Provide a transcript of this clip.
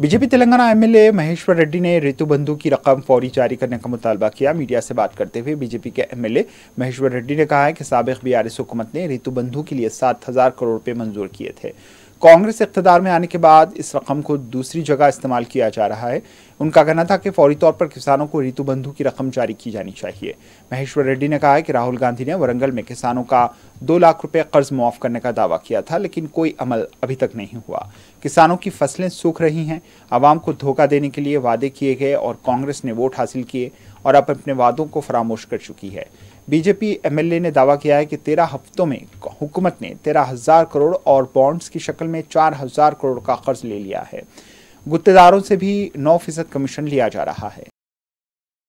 BJP Telangana MLA Maheshwar Reddy ने बंधु की रकम फौरी जारी करने का मुतालबा किया मीडिया से बात करते हुए बीजेपी के एमएलए महेश्वर रेड्डी ने कहा है कि सबक बी आर हुकूमत ने बंधु के लिए सात हजार करोड़ रुपये मंजूर किए थे कांग्रेस इकतदार में आने के बाद इस रकम को दूसरी जगह इस्तेमाल किया जा रहा है उनका कहना था कि फौरी तौर पर किसानों को ऋतुबंधु की रकम जारी की जानी चाहिए महेश्वर रेड्डी ने कहा है कि राहुल गांधी ने वरंगल में किसानों का दो लाख रुपए कर्ज मुआफ करने का दावा किया था लेकिन कोई अमल अभी तक नहीं हुआ किसानों की फसलें सूख रही हैं आवाम को धोखा देने के लिए वादे किए गए और कांग्रेस ने वोट हासिल किए और अब अपने वादों को फरामोश कर चुकी है बीजेपी एमएलए ने दावा किया है कि तेरह हफ्तों में हुकूमत ने तेरह हज़ार करोड़ और बॉन्ड्स की शक्ल में चार हज़ार करोड़ का कर्ज ले लिया है गुत्तेदारों से भी नौ फीसद कमीशन लिया जा रहा है